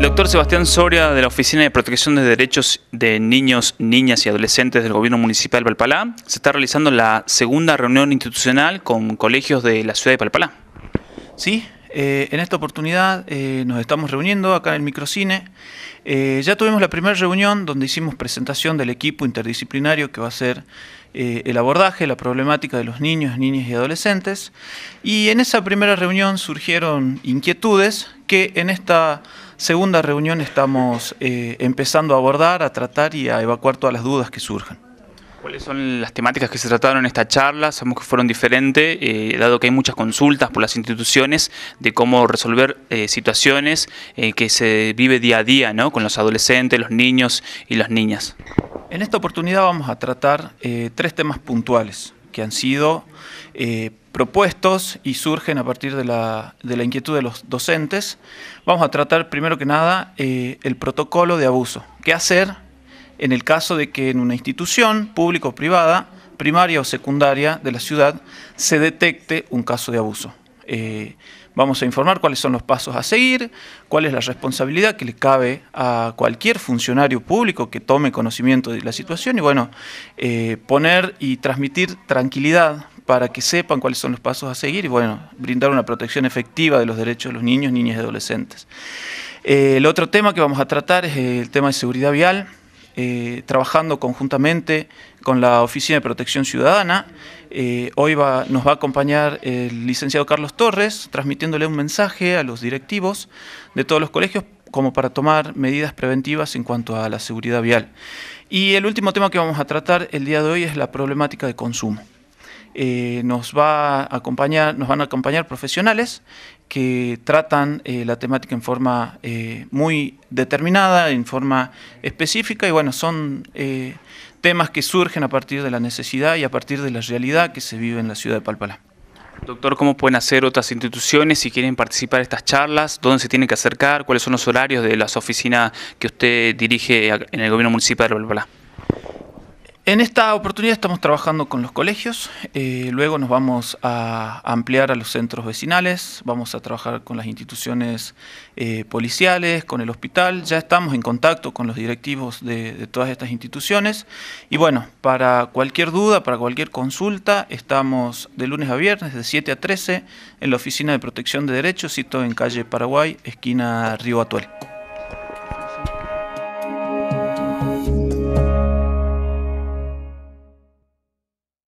doctor Sebastián Soria de la Oficina de Protección de Derechos de Niños, Niñas y Adolescentes del Gobierno Municipal de Palpalá. Se está realizando la segunda reunión institucional con colegios de la ciudad de Palpalá. Sí, eh, en esta oportunidad eh, nos estamos reuniendo acá en el microcine. Eh, ya tuvimos la primera reunión donde hicimos presentación del equipo interdisciplinario que va a ser el abordaje, la problemática de los niños, niñas y adolescentes. Y en esa primera reunión surgieron inquietudes que en esta segunda reunión estamos eh, empezando a abordar, a tratar y a evacuar todas las dudas que surjan. ¿Cuáles son las temáticas que se trataron en esta charla? Sabemos que fueron diferentes, eh, dado que hay muchas consultas por las instituciones de cómo resolver eh, situaciones que se vive día a día ¿no? con los adolescentes, los niños y las niñas. En esta oportunidad vamos a tratar tres temas puntuales que han sido eh, propuestos y surgen a partir de la, inquietud de los docentes. Vamos a tratar primero que nada eh, el protocolo de abuso. ¿Qué hacer en el caso de que en una institución pública o privada, primaria o secundaria de la ciudad, se detecte un caso de abuso? Eh, Vamos a informar cuáles son los pasos a seguir, cuál es la responsabilidad que le cabe a cualquier funcionario público que tome conocimiento de la situación y bueno, eh, poner y transmitir tranquilidad para que sepan cuáles son los pasos a seguir y bueno, brindar una protección efectiva de los derechos de los niños, niñas y adolescentes. Eh, el otro tema que vamos a tratar es el tema de seguridad vial. Eh, trabajando conjuntamente con la Oficina de Protección Ciudadana. Eh, hoy nos va a acompañar el licenciado Carlos Torres, transmitiéndole un mensaje a los directivos de todos los colegios como para tomar medidas preventivas en cuanto a la seguridad vial. Y el último tema que vamos a tratar el día de hoy es la problemática de consumo. Eh, nos, va a acompañar, nos van a acompañar profesionales que tratan eh, la temática en forma eh, muy determinada, en forma específica, y bueno, son temas que surgen a partir de la necesidad y a partir de la realidad que se vive en la ciudad de Palpalá. Doctor, ¿cómo pueden hacer otras instituciones si quieren participar en estas charlas? ¿Dónde se tienen que acercar? ¿Cuáles son los horarios de las oficinas que usted dirige en el gobierno municipal de Palpalá? En esta oportunidad estamos trabajando con los colegios, eh, luego nos vamos a ampliar a los centros vecinales, vamos a trabajar con las instituciones eh, policiales, con el hospital, ya estamos en contacto con los directivos de, todas estas instituciones y bueno, para cualquier duda, para cualquier consulta, estamos de lunes a viernes de 7 a 13 en la Oficina de Protección de Derechos, sito en calle Paraguay, esquina Río Atuel.